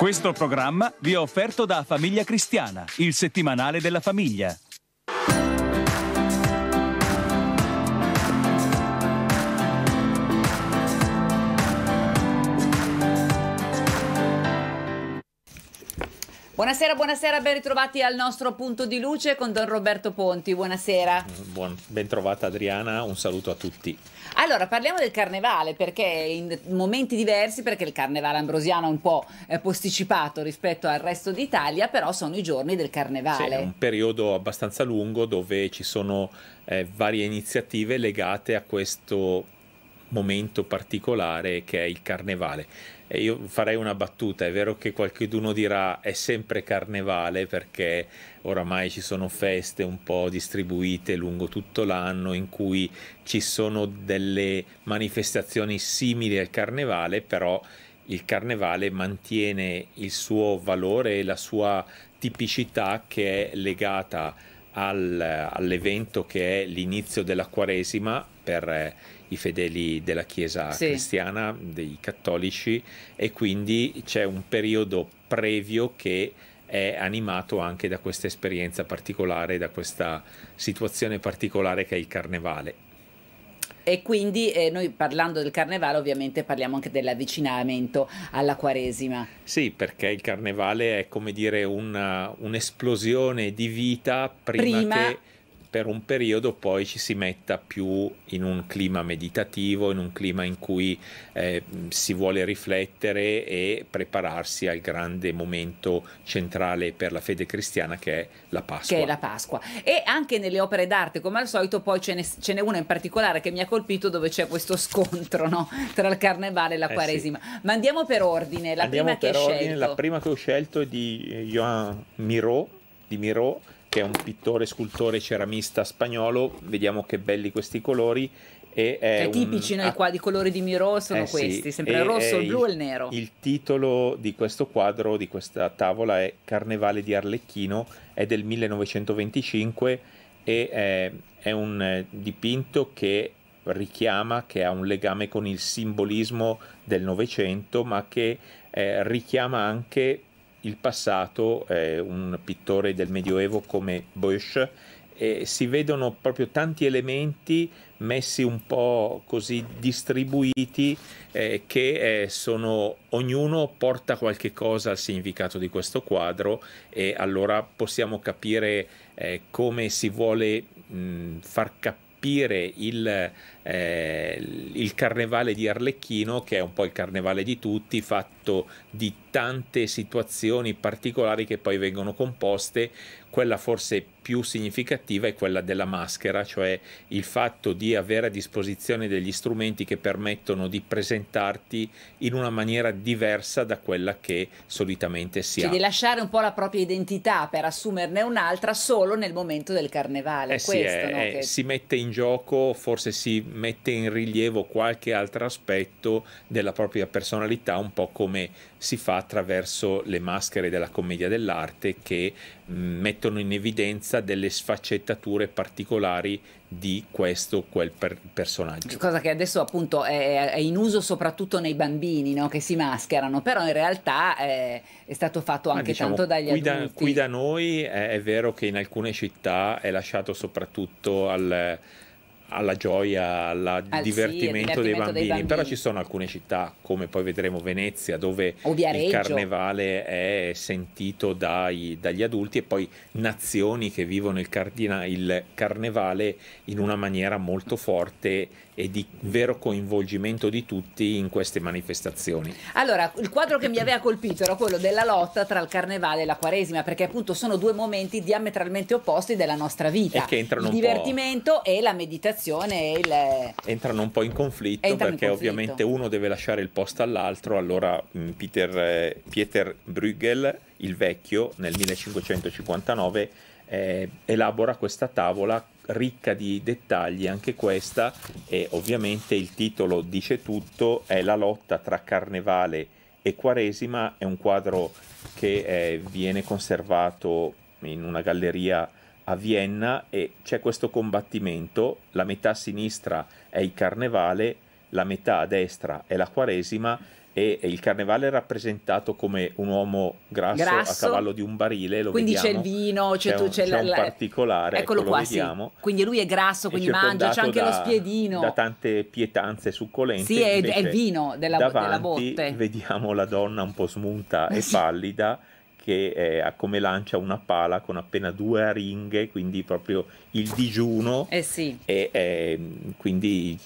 Questo programma vi è offerto da Famiglia Cristiana, il settimanale della famiglia. Buonasera, buonasera, ben ritrovati al nostro punto di luce con Don Roberto Ponti. Buonasera. Buon, ben trovata Adriana, un saluto a tutti. Allora, parliamo del carnevale perché in momenti diversi, perché il carnevale ambrosiano è un po' eh, posticipato rispetto al resto d'Italia, però sono i giorni del carnevale. Sì, è un periodo abbastanza lungo dove ci sono eh, varie iniziative legate a questo momento particolare che è il carnevale. E io farei una battuta, è vero che qualcuno dirà è sempre carnevale perché oramai ci sono feste un po' distribuite lungo tutto l'anno in cui ci sono delle manifestazioni simili al carnevale, però il carnevale mantiene il suo valore e la sua tipicità che è legata a al, all'evento che è l'inizio della Quaresima per eh, i fedeli della Chiesa sì. cristiana, dei cattolici, e quindi c'è un periodo previo che è animato anche da questa esperienza particolare, da questa situazione particolare che è il carnevale e quindi eh, noi parlando del carnevale ovviamente parliamo anche dell'avvicinamento alla Quaresima. Sì, perché il carnevale è come dire una, eh, un'esplosione di vita prima, prima che per un periodo poi ci si metta più in un clima meditativo, in un clima in cui eh, si vuole riflettere e prepararsi al grande momento centrale per la fede cristiana che è la Pasqua. Che è la Pasqua. E anche nelle opere d'arte, come al solito, poi ce, n'è una in particolare che mi ha colpito dove c'è questo scontro no? tra il carnevale e la eh Quaresima. Sì. Ma andiamo per ordine, la andiamo prima che hai ordine, scelto. La prima che ho scelto è di Johan Miró, di Miró che è un pittore, scultore, ceramista spagnolo. Vediamo che belli questi colori. E è cioè, tipici un... noi qua di colori di Miro sono eh, questi, sì. sempre e il rosso, il blu e il nero. Il titolo di questo quadro, di questa tavola è Carnevale di Arlecchino, è del 1925 e è, è un eh, dipinto che richiama, che ha un legame con il simbolismo del Novecento, ma che eh, richiama anche il passato, eh, un pittore del Medioevo come Boesch, eh, si vedono proprio tanti elementi messi un po' così distribuiti eh, che eh, sono ognuno porta qualche cosa al significato di questo quadro e allora possiamo capire eh, come si vuole mh, far capire capire il, eh, il carnevale di Arlecchino, che è un po' il carnevale di tutti, fatto di tante situazioni particolari che poi vengono composte, quella forse più più significativa è quella della maschera, cioè il fatto di avere a disposizione degli strumenti che permettono di presentarti in una maniera diversa da quella che solitamente si cioè ha. Di lasciare un po' la propria identità per assumerne un'altra solo nel momento del carnevale. Eh Questo, sì, eh, è, no? è, eh, che... Si mette in gioco, forse si mette in rilievo qualche altro aspetto della propria personalità, un po' come si fa attraverso le maschere della commedia dell'arte che mm, mettono in evidenza delle sfaccettature particolari di questo o quel per personaggio. Cosa che adesso appunto è, è, in uso soprattutto nei bambini no? che si mascherano, però in realtà è, eh, è stato fatto anche diciamo, tanto dagli qui adulti. Da, qui da noi è, è vero che in alcune città è lasciato soprattutto al alla gioia, alla al divertimento, sì, divertimento dei, bambini. dei, bambini. Però ci sono alcune città, come poi vedremo Venezia, dove il carnevale è sentito dai, dagli adulti e poi nazioni che vivono il, cardina, il carnevale in una maniera molto forte e di vero coinvolgimento di tutti in queste manifestazioni. Allora, il quadro che mi aveva colpito era quello della lotta tra il carnevale e la quaresima, perché appunto sono due momenti diametralmente opposti della nostra vita. E che entrano il divertimento e la meditazione. E il... Entrano un po' in conflitto perché in conflitto. ovviamente uno deve lasciare il posto all'altro, allora mm, Peter, eh, Bruegel, il vecchio, nel 1559 eh, elabora questa tavola ricca di dettagli anche questa e ovviamente il titolo dice tutto, è la lotta tra Carnevale e Quaresima, è un quadro che eh, viene conservato in una galleria a Vienna e c'è questo combattimento, la metà sinistra è il Carnevale, la metà a destra è la Quaresima e il carnevale è rappresentato come un uomo grasso, grasso. a cavallo di un barile, lo quindi vediamo. c'è il vino, c'è, c'è, un, c'è, c'è un particolare, eccolo ecco, qua, sì. quindi lui è grasso, quindi è mangia, c'è anche da, lo spiedino. Da tante pietanze succolenti. Sì, è, è il vino della, davanti, della botte. vediamo la donna un po' smunta e pallida che ha come lancia una pala con appena due aringhe, quindi proprio il digiuno. Eh sì. E eh, quindi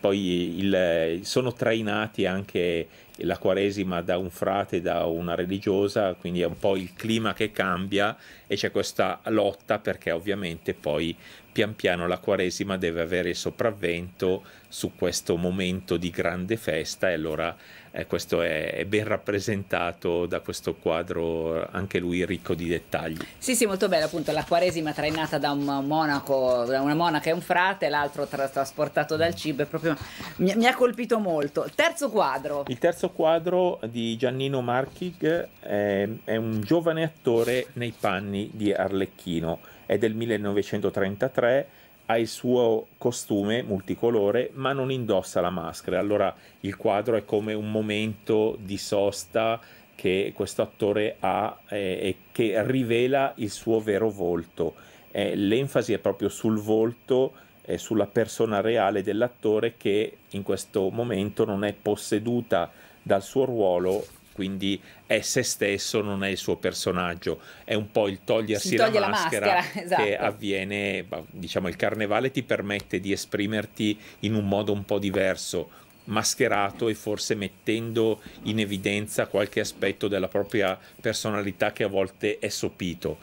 poi il, sono trainati anche la quaresima da un frate, da una religiosa, quindi è un po' il clima che cambia e c'è questa lotta perché ovviamente poi pian piano la quaresima deve avere il sopravvento su questo momento di grande festa e allora eh, questo è, è, ben rappresentato da questo quadro anche lui ricco di dettagli. Sì, sì, molto bello appunto la quaresima trainata da un monaco, da una monaca e un frate, l'altro trasportato dal cibo, proprio, mi, mi, ha colpito molto. Terzo quadro. Il terzo questo quadro di Giannino Marchig è, ehm, è un giovane attore nei panni di Arlecchino, è del 1933 ha il suo costume multicolore ma non indossa la maschera. Allora il quadro è come un momento di sosta che questo attore ha eh, e che rivela il suo vero volto. Eh, l'enfasi è proprio sul volto e eh, sulla persona reale dell'attore che in questo momento non è posseduta dal suo ruolo quindi è se stesso, non è il suo personaggio, è un po' il togliersi la, maschera la maschera, esatto. che avviene, diciamo il carnevale ti permette di esprimerti in un modo un po' diverso, mascherato e forse mettendo in evidenza qualche aspetto della propria personalità che a volte è sopito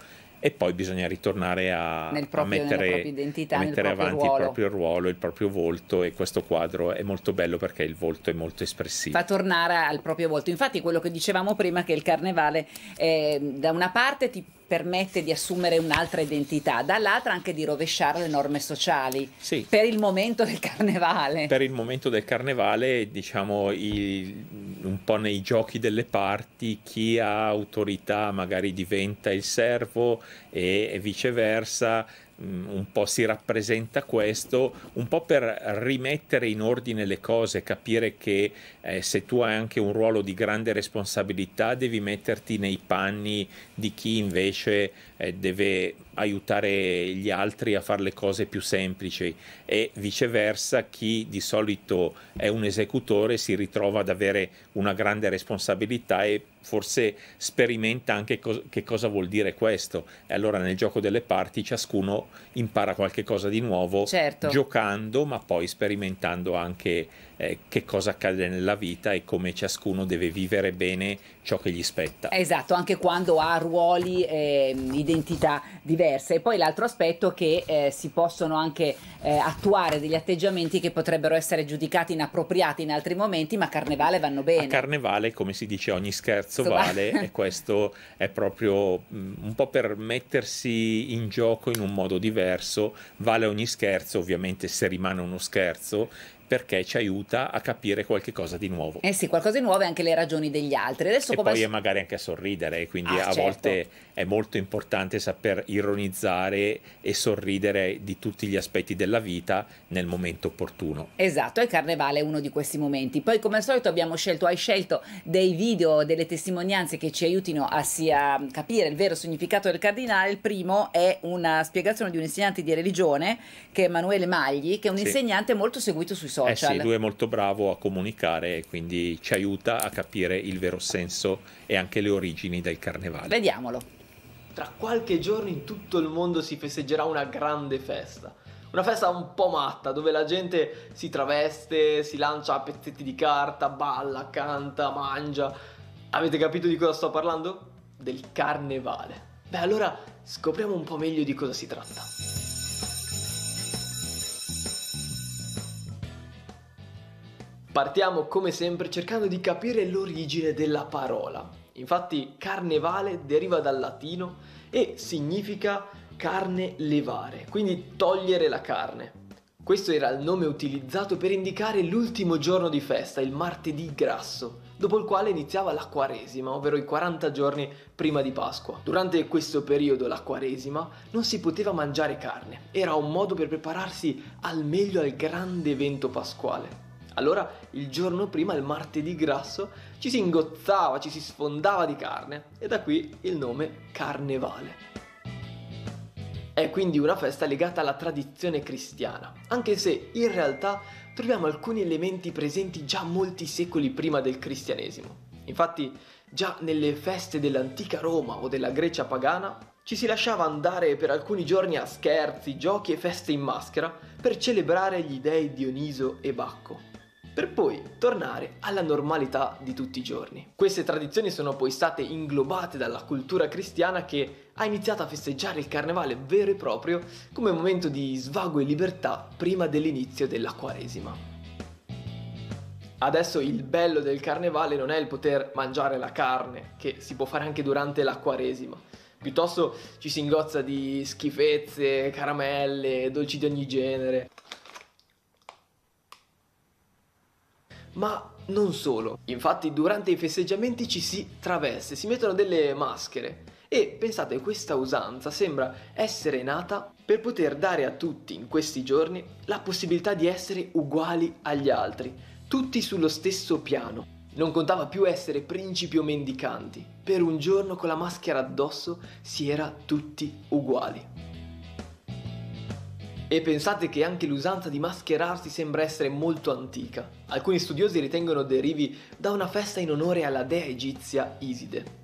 e poi bisogna ritornare a, proprio, a mettere, identità, a mettere avanti ruolo. il proprio ruolo, il proprio volto e questo quadro è molto bello perché il volto è molto espressivo. Fa tornare al proprio volto, infatti quello che dicevamo prima che il carnevale eh, da una parte ti permette di assumere un'altra identità, dall'altra anche di rovesciare le norme sociali. Sì. Per il momento del carnevale. Per il momento del carnevale, diciamo, i, un po' nei giochi delle parti chi ha autorità magari diventa il servo e, e viceversa mm, un po' si rappresenta questo, un po' per rimettere in ordine le cose, capire che eh, se tu hai anche un ruolo di grande responsabilità devi metterti nei panni di chi invece eh, deve aiutare gli altri a fare le cose più semplici e viceversa chi di solito è un esecutore si ritrova ad avere una grande responsabilità e forse sperimenta anche co che cosa vuol dire questo e allora nel gioco delle parti ciascuno impara qualche cosa di nuovo certo. giocando ma poi sperimentando anche eh, che cosa accade nella vita e come ciascuno deve vivere bene ciò che gli spetta. Esatto, anche quando ha ruoli, eh, identità diverse. E poi l'altro aspetto è che eh, si possono anche eh, attuare degli atteggiamenti che potrebbero essere giudicati inappropriati in altri momenti, ma a carnevale vanno bene. A carnevale, come si dice, ogni scherzo so, vale e questo è proprio mm, un po' per mettersi in gioco in un modo diverso, vale ogni scherzo, ovviamente se rimane uno scherzo perché ci aiuta a capire qualche cosa di nuovo. Eh sì, qualcosa di nuovo e anche le ragioni degli altri. Adesso e come... poi magari anche a sorridere, quindi ah, a certo. volte è molto importante saper ironizzare e sorridere di tutti gli aspetti della vita nel momento opportuno. Esatto, e Carnevale è uno di questi momenti. Poi come al solito abbiamo scelto, hai scelto dei video, delle testimonianze che ci aiutino a sia mm, capire il vero significato del cardinale. Il primo è una spiegazione di un insegnante di religione che è Emanuele Magli, che è un sì. insegnante molto seguito sui social. Eh sì, lui è molto bravo a comunicare e quindi ci aiuta a capire il vero senso e anche le origini del carnevale. Vediamolo. Tra qualche giorno in tutto il mondo si festeggerà una grande festa. Una festa un po' matta dove la gente si traveste, si lancia a pezzetti di carta, balla, canta, mangia. Avete capito di cosa sto parlando? Del carnevale. Beh, allora scopriamo un po' meglio di cosa si tratta. Partiamo come sempre cercando di capire l'origine della parola. Infatti carnevale deriva dal latino e significa carne levare, quindi togliere la carne. Questo era il nome utilizzato per indicare l'ultimo giorno di festa, il martedì grasso, dopo il quale iniziava la Quaresima, ovvero i 40 giorni prima di Pasqua. Durante questo periodo, la Quaresima, non si poteva mangiare carne, era un modo per prepararsi al meglio al grande evento pasquale. Allora il giorno prima, il martedì grasso, ci si ingozzava, ci si sfondava di carne e da qui il nome carnevale. È quindi una festa legata alla tradizione cristiana, anche se in realtà troviamo alcuni elementi presenti già molti secoli prima del cristianesimo. Infatti già nelle feste dell'antica Roma o della Grecia pagana ci si lasciava andare per alcuni giorni a scherzi, giochi e feste in maschera per celebrare gli dei Dioniso e Bacco per poi tornare alla normalità di tutti i giorni. Queste tradizioni sono poi state inglobate dalla cultura cristiana che ha iniziato a festeggiare il carnevale vero e proprio come momento di svago e libertà prima dell'inizio della Quaresima. Adesso il bello del carnevale non è il poter mangiare la carne, che si può fare anche durante la quaresima. Piuttosto ci si ingozza di schifezze, caramelle, dolci di ogni genere. ma non solo. Infatti durante i festeggiamenti ci si traveste, si mettono delle maschere e pensate questa usanza sembra essere nata per poter dare a tutti in questi giorni la possibilità di essere uguali agli altri, tutti sullo stesso piano. Non contava più essere principi o mendicanti, per un giorno con la maschera addosso si era tutti uguali. E pensate che anche l'usanza di mascherarsi sembra essere molto antica. Alcuni studiosi ritengono derivi da una festa in onore alla dea egizia Iside.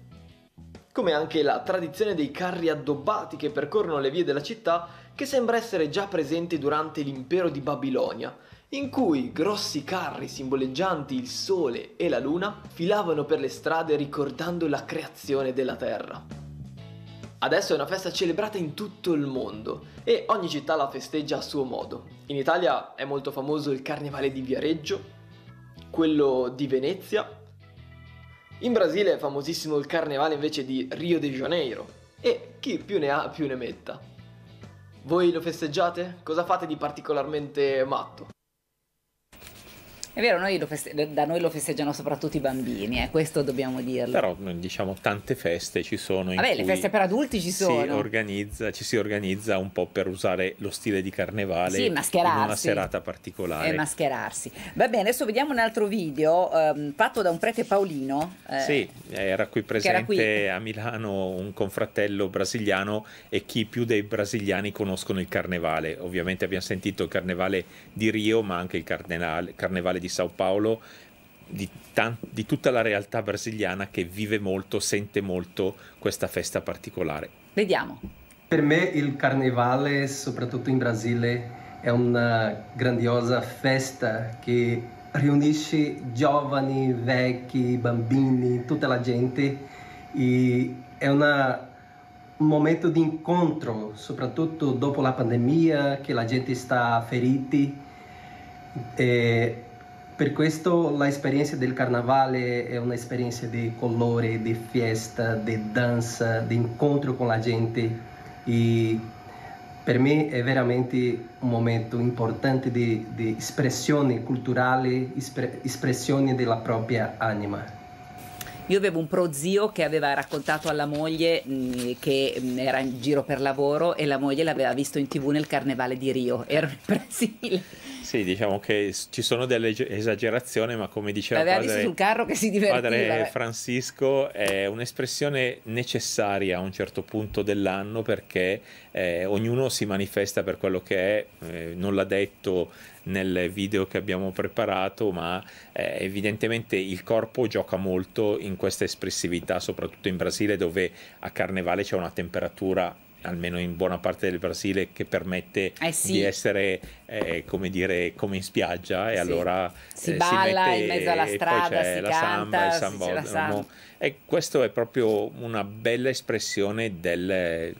Come anche la tradizione dei carri addobbati che percorrono le vie della città, che sembra essere già presente durante l'impero di Babilonia, in cui grossi carri simboleggianti il sole e la luna filavano per le strade ricordando la creazione della terra. Adesso è una festa celebrata in tutto il mondo e ogni città la festeggia a suo modo. In Italia è molto famoso il Carnevale di Viareggio, quello di Venezia. In Brasile è famosissimo il Carnevale invece di Rio de Janeiro e chi più ne ha più ne metta. Voi lo festeggiate? Cosa fate di particolarmente matto? È vero, noi feste- da noi lo festeggiano soprattutto i bambini, eh, questo dobbiamo dirlo. Però diciamo tante feste ci sono. Vabbè, le feste per adulti ci sono. Si organizza, ci si organizza un po' per usare lo stile di carnevale sì, mascherarsi. in una serata particolare. E eh, mascherarsi. Va bene, adesso vediamo un altro video ehm, fatto da un prete paolino. Eh, sì, era qui presente era qui. a Milano un confratello brasiliano e chi più dei brasiliani conoscono il carnevale. Ovviamente abbiamo sentito il carnevale di Rio, ma anche il carnevale, carnevale di Sao Paolo, di, di tutta la realtà brasiliana che vive molto, sente molto questa festa particolare. Vediamo. Per me il carnevale, soprattutto in Brasile, è una grandiosa festa che riunisce giovani, vecchi, bambini, tutta la gente e è una, un momento di incontro, soprattutto dopo la pandemia che la gente sta feriti. E per questo l'esperienza del carnavale è un'esperienza di colore, di festa, di danza, di incontro con la gente e per me è veramente un momento importante di, di espressione culturale, espressione della propria anima. Io avevo un prozio che aveva raccontato alla moglie mh, mm, che mh, mm, era in giro per lavoro e la moglie l'aveva visto in tv nel carnevale di Rio, era in Brasile. Sì, diciamo che ci sono delle esagerazioni, ma come diceva padre, visto sul carro che si divertiva, padre eh. Francisco, è un'espressione necessaria a un certo punto dell'anno perché eh, ognuno si manifesta per quello che è, eh, non l'ha detto nel video che abbiamo preparato, ma eh, evidentemente il corpo gioca molto in questa espressività, soprattutto in Brasile dove a carnevale c'è una temperatura almeno in buona parte del Brasile, che permette eh sì. di essere eh, come dire come in spiaggia e sì. allora si eh, balla si mette, in mezzo alla strada, si la canta, samba, il samba. E questo è proprio una bella espressione del,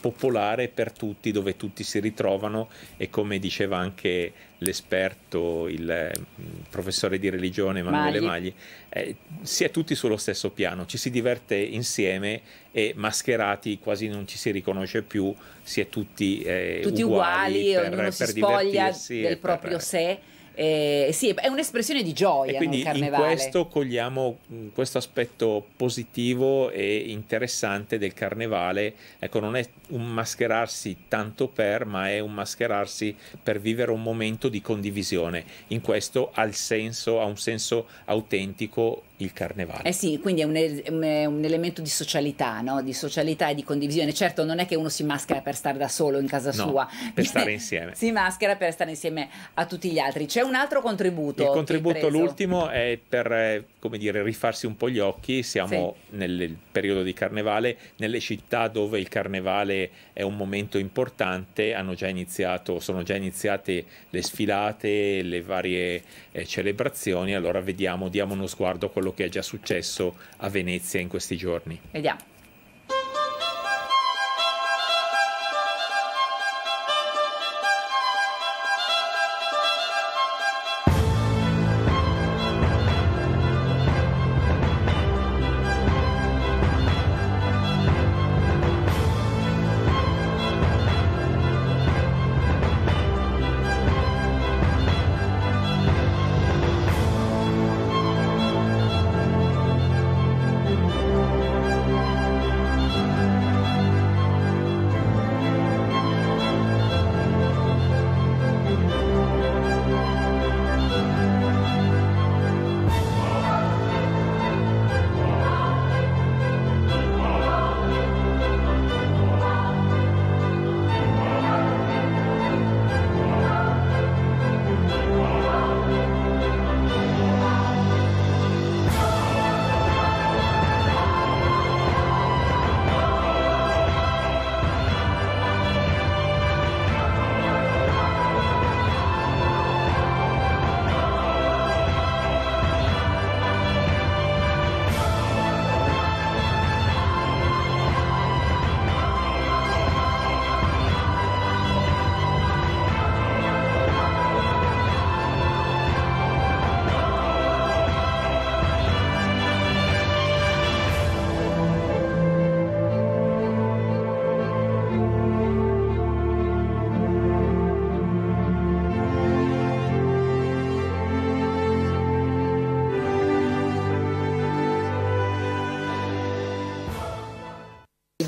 popolare per tutti, dove tutti si ritrovano e come diceva anche l'esperto, il mm, professore di religione Emanuele Magli, Magli eh, si è tutti sullo stesso piano, ci si diverte insieme e mascherati quasi non ci si riconosce più, si è tutti, eh, tutti uguali, uguali per, ognuno per si spoglia del proprio sé eh, sì, è un'espressione di gioia. E quindi in questo cogliamo mm, questo aspetto positivo e interessante del carnevale. Ecco, non è un mascherarsi tanto per, ma è un mascherarsi per vivere un momento di condivisione. In questo ha, senso, ha un senso autentico il carnevale. Eh sì, quindi er-, è un, è un elemento di socialità, no? di socialità e di condivisione. Certo, non è che uno si maschera per stare da solo in casa no, sua, per stare insieme. Si maschera per stare insieme a tutti gli altri. C'è un altro contributo. Il contributo, l'ultimo, è per eh, come dire, rifarsi un po' gli occhi. Siamo sì. nel periodo di carnevale, nelle città dove il carnevale è un momento importante, hanno già iniziato, sono già iniziate le sfilate, le varie eh, celebrazioni. Allora vediamo, diamo uno sguardo a quello quello che è già successo a Venezia in questi giorni. Vediamo.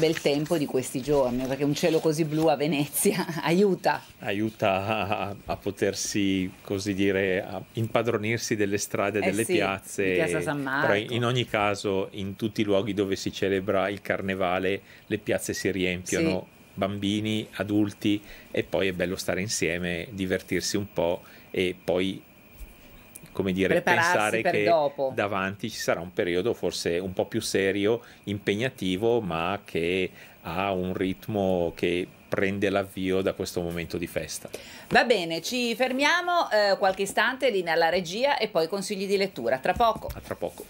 del tempo di questi giorni, perché un cielo così blu a Venezia aiuta. Aiuta a, a potersi, così dire, a impadronirsi delle strade, eh delle sì, piazze. Piazza San Marco. Però in, in ogni caso, in tutti i luoghi dove si celebra il carnevale, le piazze si riempiono. Sì bambini, adulti e poi è bello stare insieme, divertirsi un po' e poi come dire, pensare che dopo. davanti ci sarà un periodo forse un po' più serio, impegnativo, ma che ha un ritmo che prende l'avvio da questo momento di festa. Va bene, ci fermiamo eh, qualche istante, linea alla regia e poi consigli di lettura. Tra poco. A tra poco.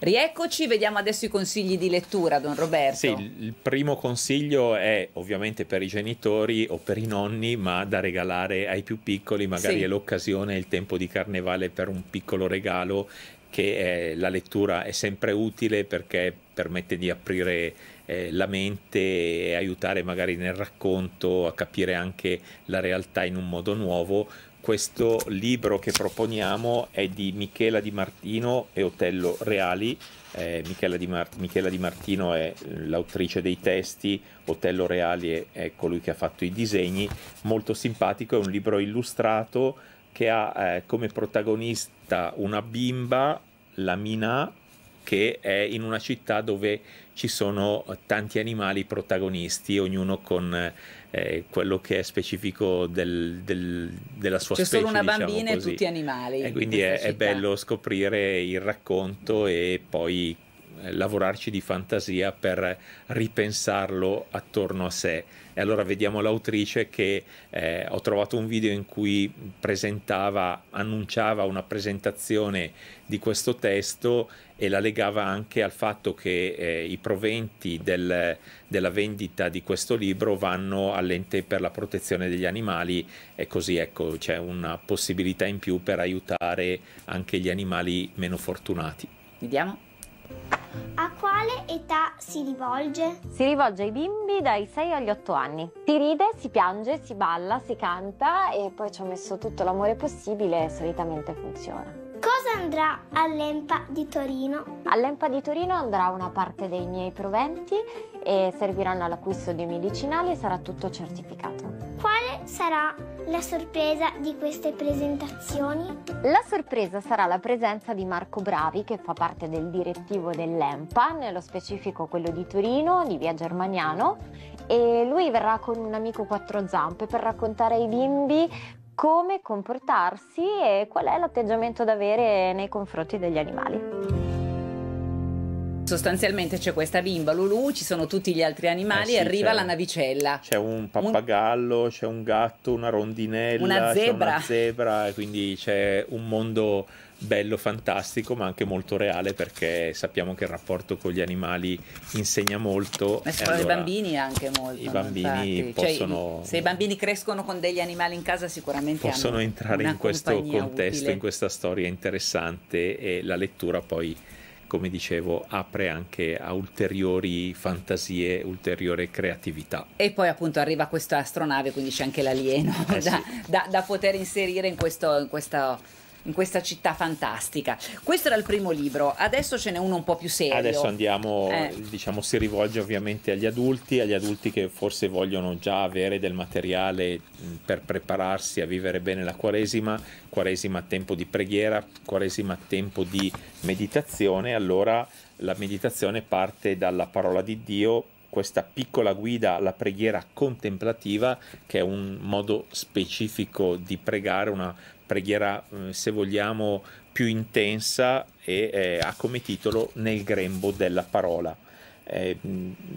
Rieccoci, vediamo adesso i consigli di lettura, Don Roberto. Sì, il primo consiglio è ovviamente per i genitori o per i nonni, ma da regalare ai più piccoli, magari sì. è l'occasione, il tempo di carnevale per un piccolo regalo che è, la lettura è sempre utile perché permette di aprire eh, la mente e aiutare magari nel racconto a capire anche la realtà in un modo nuovo questo libro che proponiamo è di Michela Di Martino e Otello Reali. Eh, Michela, di Mar- Michela, Di Martino è l'autrice dei testi, Otello Reali è, è colui che ha fatto i disegni. Molto simpatico, è un libro illustrato che ha eh, come protagonista una bimba, la Mina, che è in una città dove ci sono tanti animali protagonisti, ognuno con eh, quello che è specifico del, del, della sua C'è specie. C'è solo una diciamo bambina così. e tutti animali. E quindi è, è bello scoprire il racconto e poi eh, lavorarci di fantasia per ripensarlo attorno a sé e allora vediamo l'autrice che eh, ho trovato un video in cui presentava, annunciava una presentazione di questo testo e la legava anche al fatto che eh, i proventi del, della vendita di questo libro vanno all'ente per la protezione degli animali e così ecco c'è una possibilità in più per aiutare anche gli animali meno fortunati. Vediamo. A quale età si rivolge? Si rivolge ai bimbi dai 6 agli 8 anni. Si ride, si piange, si balla, si canta e poi ci ho messo tutto l'amore possibile e solitamente funziona. Cosa andrà all'EMPA di Torino? All'EMPA di Torino andrà una parte dei miei proventi e serviranno all'acquisto di medicinali e sarà tutto certificato. Quale sarà la sorpresa di queste presentazioni? La sorpresa sarà la presenza di Marco Bravi, che fa parte del direttivo dell'EMPA, nello specifico quello di Torino, di via Germaniano, e lui verrà con un amico quattro zampe per raccontare ai bimbi come comportarsi e qual è l'atteggiamento da avere nei confronti degli animali. Sostanzialmente c'è questa bimba Lulu, ci sono tutti gli altri animali eh sì, e arriva la navicella. C'è un pappagallo, un... c'è un gatto, una rondinella, una zebra. Una zebra quindi c'è un mondo bello, fantastico, ma anche molto reale perché sappiamo che il rapporto con gli animali insegna molto. Ma soprattutto allora, i bambini anche molto. I bambini cioè, possono... Cioè, se i bambini crescono con degli animali in casa sicuramente possono entrare in questo contesto, utile. in questa storia interessante e la lettura poi come dicevo, apre anche a ulteriori fantasie, ulteriore creatività. E poi appunto arriva questa astronave, quindi c'è anche l'alieno eh da, sì. da, da, poter inserire in questo, in questo in questa città fantastica. Questo era il primo libro, adesso ce n'è uno un po' più serio. Adesso andiamo, eh. diciamo, si rivolge ovviamente agli adulti, agli adulti che forse vogliono già avere del materiale mm, per prepararsi a vivere bene la Quaresima, Quaresima tempo di preghiera, Quaresima tempo di meditazione, allora la meditazione parte dalla parola di Dio questa piccola guida alla preghiera contemplativa, che è un modo specifico di pregare, una preghiera, eh, se vogliamo, più intensa e eh, ha come titolo Nel grembo della parola eh,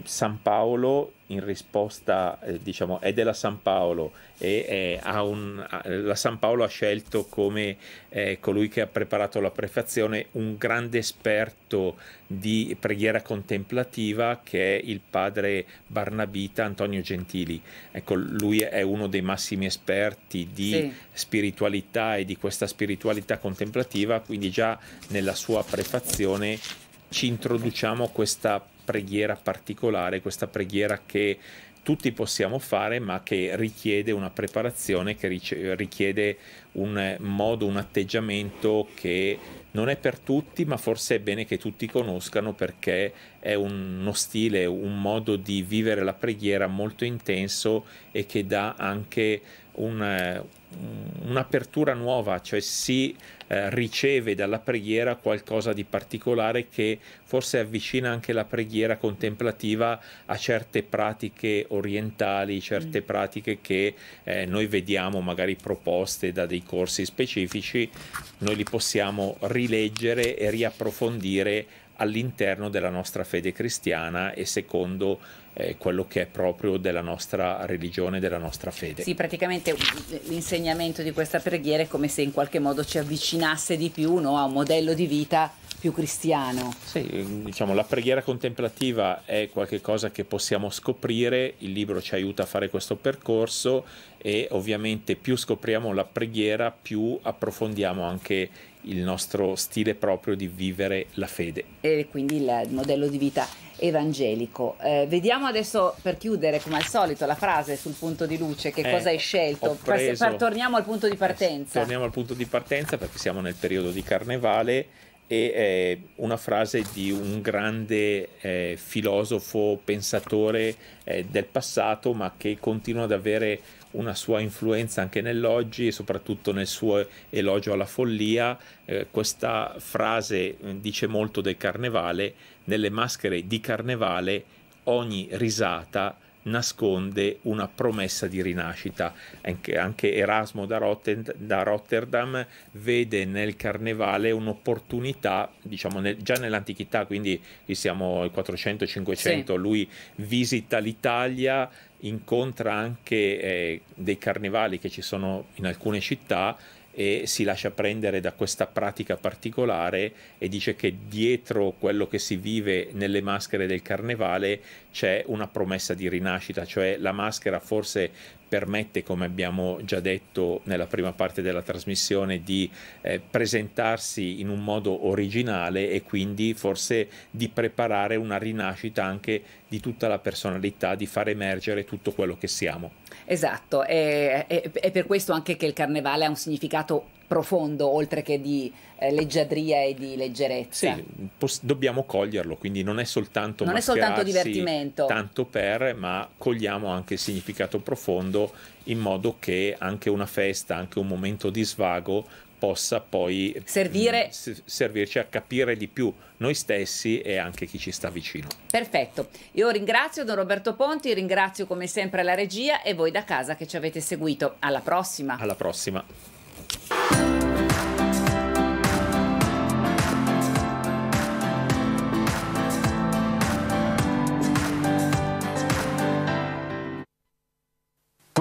San Paolo in risposta eh, diciamo è della San Paolo e eh, un, la San Paolo ha scelto come eh, colui che ha preparato la prefazione un grande esperto di preghiera contemplativa che è il padre Barnabita Antonio Gentili ecco lui è uno dei massimi esperti di sì. spiritualità e di questa spiritualità contemplativa quindi già nella sua prefazione ci introduciamo questa preghiera particolare, questa preghiera che tutti possiamo fare ma che richiede una preparazione, che richiede un modo, un atteggiamento che non è per tutti ma forse è bene che tutti conoscano perché è uno stile, un modo di vivere la preghiera molto intenso e che dà anche un, eh, un'apertura nuova, cioè si eh, riceve dalla preghiera qualcosa di particolare che forse avvicina anche la preghiera contemplativa a certe pratiche orientali, certe mm. pratiche che eh, noi vediamo magari proposte da dei corsi specifici, noi li possiamo rileggere e riapprofondire all'interno della nostra fede cristiana e secondo eh, quello che è proprio della nostra religione, della nostra fede. Sì, praticamente mm, mm, l'insegnamento di questa preghiera è come se in qualche modo ci avvicinasse di più no, a un modello di vita più cristiano. Sì, mm, diciamo, la preghiera contemplativa è qualcosa che possiamo scoprire, il libro ci aiuta a fare questo percorso e ovviamente più scopriamo la preghiera, più approfondiamo anche il nostro stile proprio di vivere la fede. E quindi il modello di vita evangelico. Eh, vediamo adesso per chiudere, come al solito, la frase sul punto di luce, che eh, cosa hai scelto? Preso, per, torniamo al punto di partenza. Torniamo al punto di partenza perché siamo nel periodo di carnevale e è eh, una frase di un grande eh, filosofo, pensatore eh, del passato, ma che continua ad avere una sua influenza anche nell'oggi e soprattutto nel suo elogio alla follia. Eh, questa frase eh, dice molto del carnevale, nelle maschere di carnevale ogni risata nasconde una promessa di rinascita. Anche, anche Erasmo da, Rotten, da, Rotterdam vede nel carnevale un'opportunità, diciamo nel, già nell'antichità, quindi siamo al 400-500, sì. lui visita l'Italia incontra anche eh, dei carnevali che ci sono in alcune città e si lascia prendere da questa pratica particolare e dice che dietro quello che si vive nelle maschere del carnevale c'è una promessa di rinascita, cioè la maschera forse permette, come abbiamo già detto nella prima parte della trasmissione, di eh, presentarsi in un modo originale e quindi forse di preparare una rinascita anche di tutta la personalità, di far emergere tutto quello che siamo. Esatto, è, è, è per questo anche che il carnevale ha un significato profondo oltre che di eh, leggiadria e di leggerezza. Sì, pos- dobbiamo coglierlo, quindi non è soltanto non è soltanto divertimento, tanto per, ma cogliamo anche il significato profondo in modo che anche una festa, anche un momento di svago possa poi mm, Servire... mh, servirci a capire di più noi stessi e anche chi ci sta vicino. Perfetto, io ringrazio Don Roberto Ponti, ringrazio come sempre la regia e voi da casa che ci avete seguito. Alla prossima. Alla prossima.